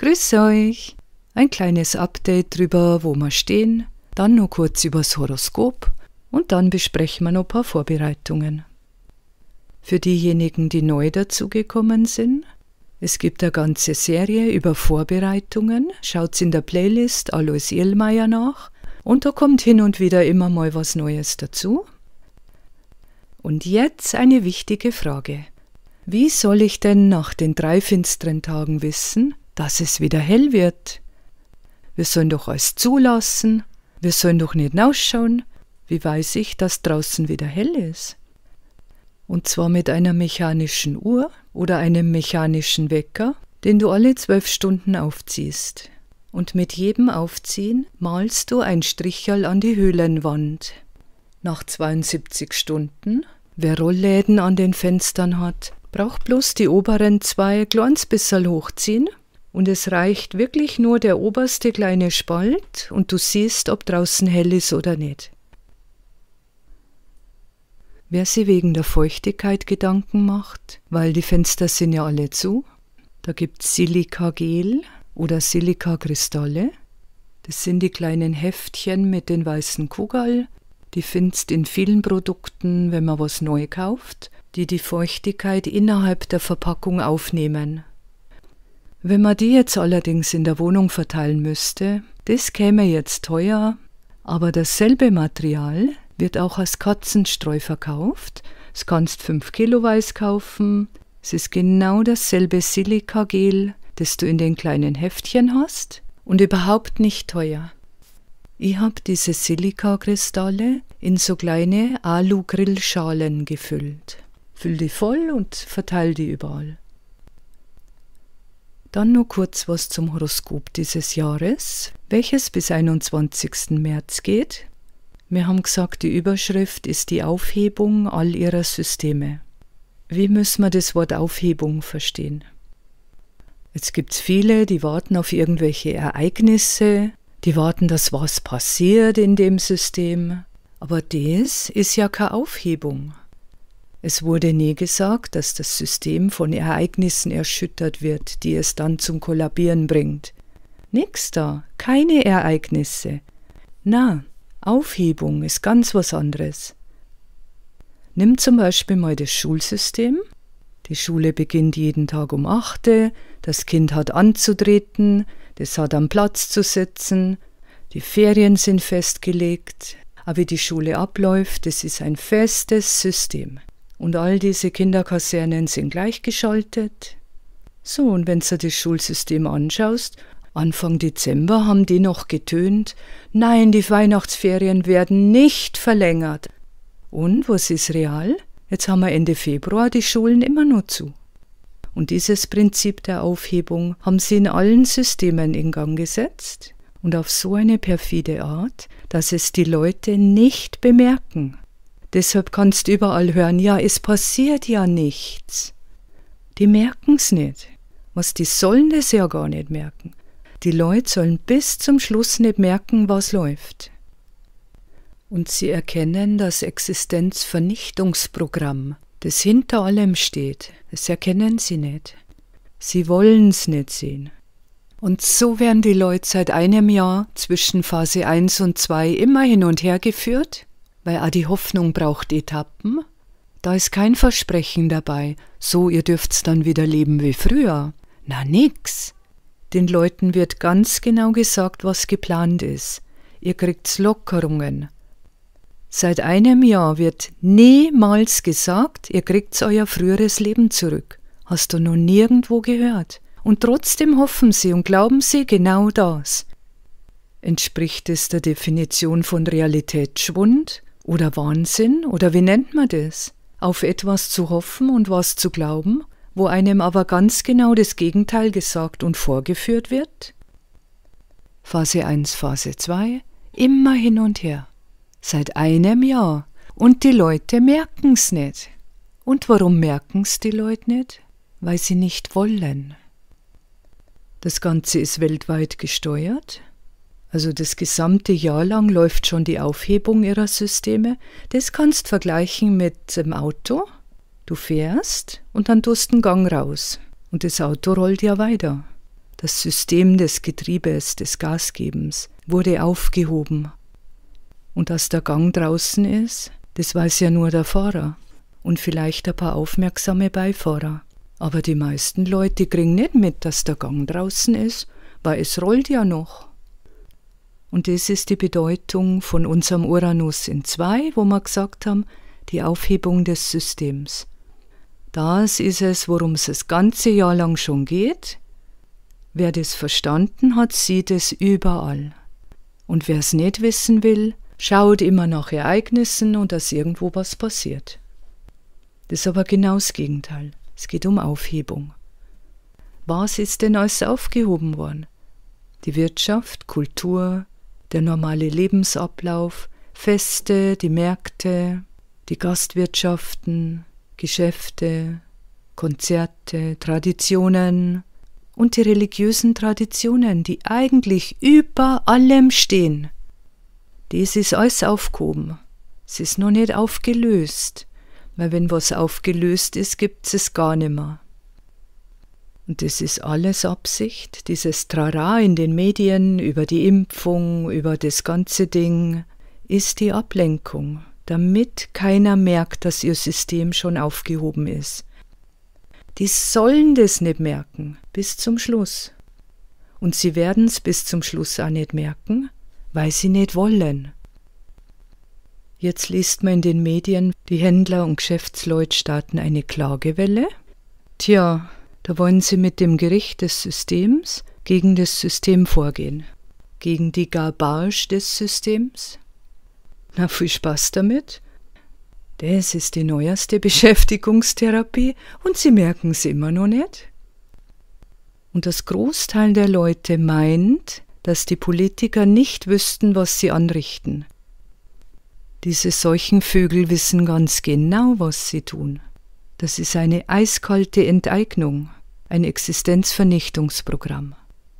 Grüß euch! Ein kleines Update drüber, wo wir stehen, dann noch kurz übers Horoskop und dann besprechen wir noch ein paar Vorbereitungen. Für diejenigen, die neu dazugekommen sind, es gibt eine ganze Serie über Vorbereitungen. Schaut's in der Playlist Alois Ehlmeier nach und da kommt hin und wieder immer mal was Neues dazu. Und jetzt eine wichtige Frage. Wie soll ich denn nach den drei finsteren Tagen wissen, dass es wieder hell wird. Wir sollen doch alles zulassen, wir sollen doch nicht hinausschauen. Wie weiß ich, dass draußen wieder hell ist? Und zwar mit einer mechanischen Uhr oder einem mechanischen Wecker, den du alle zwölf Stunden aufziehst. Und mit jedem Aufziehen malst du ein Stricherl an die Höhlenwand. Nach 72 Stunden, wer Rollläden an den Fenstern hat, braucht bloß die oberen zwei ganz bissel hochziehen und es reicht wirklich nur der oberste kleine Spalt und du siehst, ob draußen hell ist oder nicht. Wer sich wegen der Feuchtigkeit Gedanken macht, weil die Fenster sind ja alle zu, da gibt's Silikagel oder Silikakristalle. Das sind die kleinen Heftchen mit den weißen Kugeln. Die findest in vielen Produkten, wenn man was neu kauft, die die Feuchtigkeit innerhalb der Verpackung aufnehmen. Wenn man die jetzt allerdings in der Wohnung verteilen müsste, das käme jetzt teuer, aber dasselbe Material wird auch als Katzenstreu verkauft. Es kannst 5 Kilo Weiß kaufen. Es ist genau dasselbe Silikagel, das du in den kleinen Heftchen hast und überhaupt nicht teuer. Ich habe diese Silikakristalle in so kleine Alu-Grillschalen gefüllt. Füll die voll und verteile die überall. Dann nur kurz was zum Horoskop dieses Jahres, welches bis 21. März geht. Wir haben gesagt, die Überschrift ist die Aufhebung all ihrer Systeme. Wie müssen wir das Wort Aufhebung verstehen? Jetzt gibt es viele, die warten auf irgendwelche Ereignisse, die warten, dass was passiert in dem System. Aber das ist ja keine Aufhebung. Es wurde nie gesagt, dass das System von Ereignissen erschüttert wird, die es dann zum Kollabieren bringt. Nix da, keine Ereignisse. Na, Aufhebung ist ganz was anderes. Nimm zum Beispiel mal das Schulsystem. Die Schule beginnt jeden Tag um 8. Das Kind hat anzutreten, das hat am Platz zu sitzen. Die Ferien sind festgelegt. Aber wie die Schule abläuft, das ist ein festes System. Und all diese Kinderkasernen sind gleichgeschaltet. So, und wenn du das Schulsystem anschaust, Anfang Dezember haben die noch getönt, nein, die Weihnachtsferien werden nicht verlängert. Und was ist real? Jetzt haben wir Ende Februar die Schulen immer nur zu. Und dieses Prinzip der Aufhebung haben sie in allen Systemen in Gang gesetzt und auf so eine perfide Art, dass es die Leute nicht bemerken. Deshalb kannst du überall hören, ja, es passiert ja nichts. Die merken's nicht. Was die sollen das ja gar nicht merken. Die Leute sollen bis zum Schluss nicht merken, was läuft. Und sie erkennen das Existenzvernichtungsprogramm, das hinter allem steht. Das erkennen sie nicht. Sie wollen's nicht sehen. Und so werden die Leute seit einem Jahr zwischen Phase 1 und 2 immer hin und her geführt weil auch die Hoffnung braucht Etappen. Da ist kein Versprechen dabei, so ihr dürft's dann wieder leben wie früher. Na nix. Den Leuten wird ganz genau gesagt, was geplant ist. Ihr kriegt's Lockerungen. Seit einem Jahr wird niemals gesagt, ihr kriegt's euer früheres Leben zurück. Hast du noch nirgendwo gehört. Und trotzdem hoffen sie und glauben sie genau das. Entspricht es der Definition von Realitätsschwund? oder Wahnsinn oder wie nennt man das? Auf etwas zu hoffen und was zu glauben, wo einem aber ganz genau das Gegenteil gesagt und vorgeführt wird? Phase 1, Phase 2, immer hin und her. Seit einem Jahr. Und die Leute merken's nicht. Und warum merken's die Leute nicht? Weil sie nicht wollen. Das Ganze ist weltweit gesteuert. Also das gesamte Jahr lang läuft schon die Aufhebung ihrer Systeme. Das kannst vergleichen mit dem Auto. Du fährst und dann tust einen Gang raus. Und das Auto rollt ja weiter. Das System des Getriebes, des Gasgebens, wurde aufgehoben. Und dass der Gang draußen ist, das weiß ja nur der Fahrer. Und vielleicht ein paar aufmerksame Beifahrer. Aber die meisten Leute kriegen nicht mit, dass der Gang draußen ist, weil es rollt ja noch. Und das ist die Bedeutung von unserem Uranus in 2, wo wir gesagt haben, die Aufhebung des Systems. Das ist es, worum es das ganze Jahr lang schon geht. Wer das verstanden hat, sieht es überall. Und wer es nicht wissen will, schaut immer nach Ereignissen und dass irgendwo was passiert. Das ist aber genau das Gegenteil. Es geht um Aufhebung. Was ist denn alles aufgehoben worden? Die Wirtschaft, Kultur, der normale Lebensablauf, Feste, die Märkte, die Gastwirtschaften, Geschäfte, Konzerte, Traditionen und die religiösen Traditionen, die eigentlich über allem stehen. Das ist alles aufgehoben. Es ist noch nicht aufgelöst, weil wenn was aufgelöst ist, gibt es es gar nimmer. Und das ist alles Absicht, dieses Trara in den Medien über die Impfung, über das ganze Ding, ist die Ablenkung, damit keiner merkt, dass ihr System schon aufgehoben ist. Die sollen das nicht merken, bis zum Schluss. Und sie werden es bis zum Schluss auch nicht merken, weil sie nicht wollen. Jetzt liest man in den Medien, die Händler und Geschäftsleute starten eine Klagewelle. Tja, da wollen sie mit dem Gericht des Systems gegen das System vorgehen, gegen die Garbage des Systems. Na, viel Spaß damit. Das ist die neueste Beschäftigungstherapie und sie merken es immer noch nicht. Und das Großteil der Leute meint, dass die Politiker nicht wüssten, was sie anrichten. Diese Seuchenvögel wissen ganz genau, was sie tun. Das ist eine eiskalte Enteignung ein Existenzvernichtungsprogramm.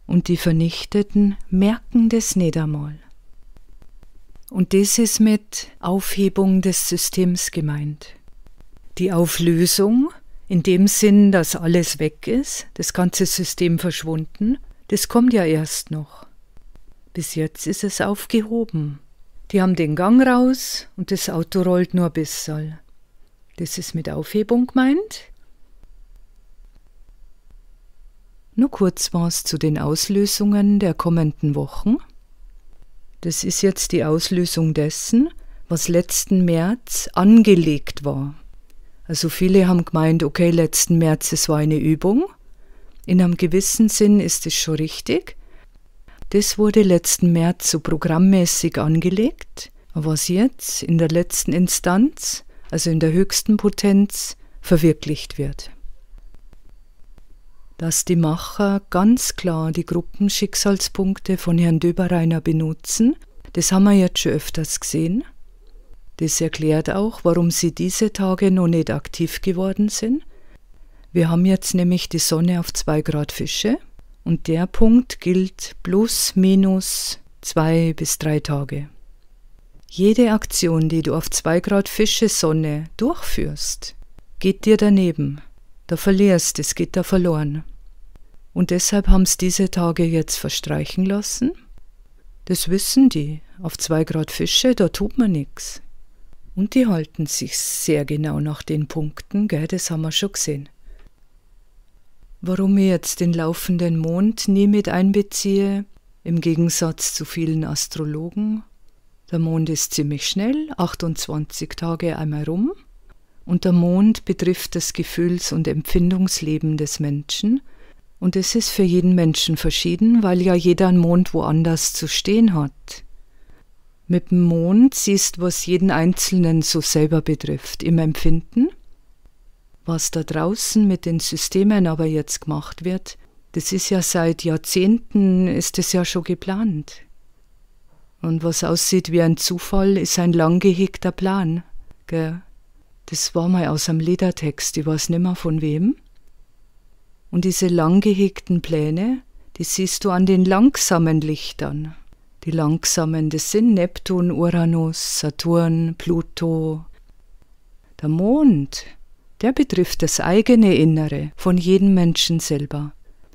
Und die Vernichteten merken das nicht einmal. Und das ist mit Aufhebung des Systems gemeint. Die Auflösung, in dem Sinn, dass alles weg ist, das ganze System verschwunden, das kommt ja erst noch. Bis jetzt ist es aufgehoben. Die haben den Gang raus und das Auto rollt nur ein bisschen. Das ist mit Aufhebung gemeint Nur kurz was zu den Auslösungen der kommenden Wochen. Das ist jetzt die Auslösung dessen, was letzten März angelegt war. Also viele haben gemeint, okay, letzten März, es war eine Übung. In einem gewissen Sinn ist es schon richtig. Das wurde letzten März so programmmäßig angelegt, was jetzt in der letzten Instanz, also in der höchsten Potenz, verwirklicht wird dass die Macher ganz klar die Gruppenschicksalspunkte von Herrn Döberreiner benutzen. Das haben wir jetzt schon öfters gesehen. Das erklärt auch, warum sie diese Tage noch nicht aktiv geworden sind. Wir haben jetzt nämlich die Sonne auf 2 Grad Fische und der Punkt gilt plus minus 2 bis 3 Tage. Jede Aktion, die du auf 2 Grad Fische Sonne durchführst, geht dir daneben. Da verlierst, es geht da verloren. Und deshalb haben sie diese Tage jetzt verstreichen lassen. Das wissen die. Auf zwei Grad Fische, da tut man nichts. Und die halten sich sehr genau nach den Punkten, gell, das haben wir schon gesehen. Warum ich jetzt den laufenden Mond nie mit einbeziehe, im Gegensatz zu vielen Astrologen. Der Mond ist ziemlich schnell, 28 Tage einmal rum. Und der Mond betrifft das Gefühls- und Empfindungsleben des Menschen – und es ist für jeden Menschen verschieden, weil ja jeder einen Mond woanders zu stehen hat. Mit dem Mond siehst, was jeden Einzelnen so selber betrifft, im Empfinden. Was da draußen mit den Systemen aber jetzt gemacht wird, das ist ja seit Jahrzehnten, ist es ja schon geplant. Und was aussieht wie ein Zufall, ist ein lang gehegter Plan. Gell? Das war mal aus einem Ledertext, ich weiß nimmer von wem. Und diese lang gehegten Pläne, die siehst du an den langsamen Lichtern. Die langsamen, das sind Neptun, Uranus, Saturn, Pluto. Der Mond, der betrifft das eigene Innere von jedem Menschen selber.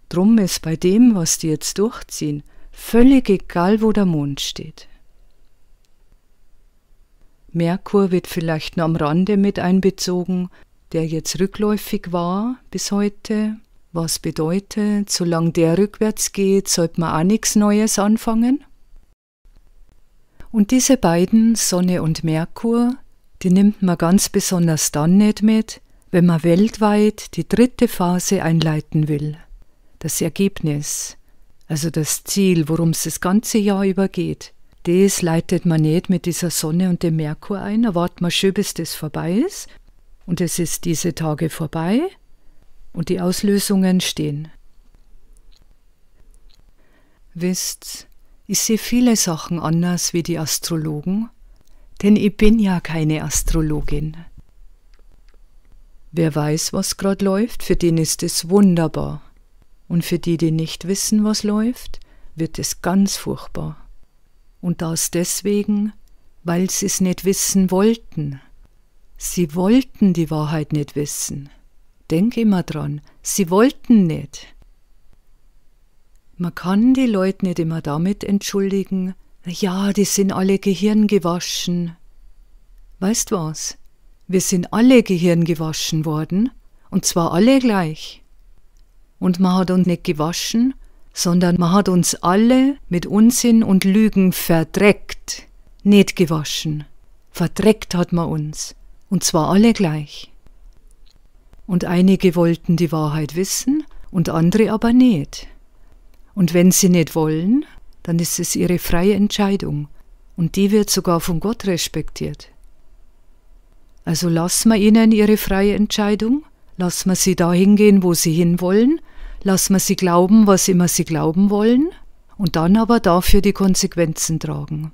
Drum ist bei dem, was die jetzt durchziehen, völlig egal, wo der Mond steht. Merkur wird vielleicht nur am Rande mit einbezogen, der jetzt rückläufig war bis heute, was bedeutet, solange der rückwärts geht, sollte man auch nichts Neues anfangen? Und diese beiden, Sonne und Merkur, die nimmt man ganz besonders dann nicht mit, wenn man weltweit die dritte Phase einleiten will. Das Ergebnis, also das Ziel, worum es das ganze Jahr über geht, das leitet man nicht mit dieser Sonne und dem Merkur ein, erwartet man schön, bis das vorbei ist. Und es ist diese Tage vorbei und die Auslösungen stehen. Wisst, ich sehe viele Sachen anders wie die Astrologen, denn ich bin ja keine Astrologin. Wer weiß, was gerade läuft, für den ist es wunderbar. Und für die, die nicht wissen, was läuft, wird es ganz furchtbar. Und das deswegen, weil sie es nicht wissen wollten. Sie wollten die Wahrheit nicht wissen. Denk immer dran, sie wollten nicht. Man kann die Leute nicht immer damit entschuldigen, ja, die sind alle gehirngewaschen. Weißt was? Wir sind alle gehirngewaschen worden, und zwar alle gleich. Und man hat uns nicht gewaschen, sondern man hat uns alle mit Unsinn und Lügen verdreckt. Nicht gewaschen. Verdreckt hat man uns. Und zwar alle gleich. Und einige wollten die Wahrheit wissen und andere aber nicht. Und wenn sie nicht wollen, dann ist es ihre freie Entscheidung und die wird sogar von Gott respektiert. Also lass wir ihnen ihre freie Entscheidung, lass wir sie dahin gehen, wo sie hinwollen, lass wir sie glauben, was immer sie glauben wollen und dann aber dafür die Konsequenzen tragen.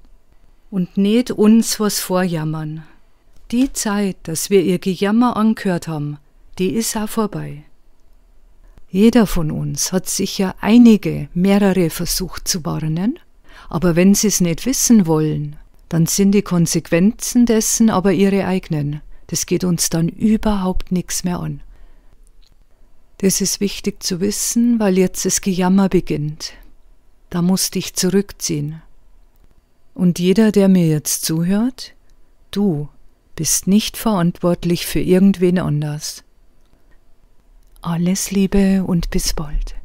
Und nicht uns was vorjammern. Die Zeit, dass wir ihr Gejammer angehört haben, die ist auch vorbei. Jeder von uns hat sicher einige, mehrere versucht zu warnen, aber wenn sie es nicht wissen wollen, dann sind die Konsequenzen dessen aber ihre eigenen. Das geht uns dann überhaupt nichts mehr an. Das ist wichtig zu wissen, weil jetzt das Gejammer beginnt. Da musst dich zurückziehen. Und jeder, der mir jetzt zuhört, du bist nicht verantwortlich für irgendwen anders. Alles Liebe und bis bald.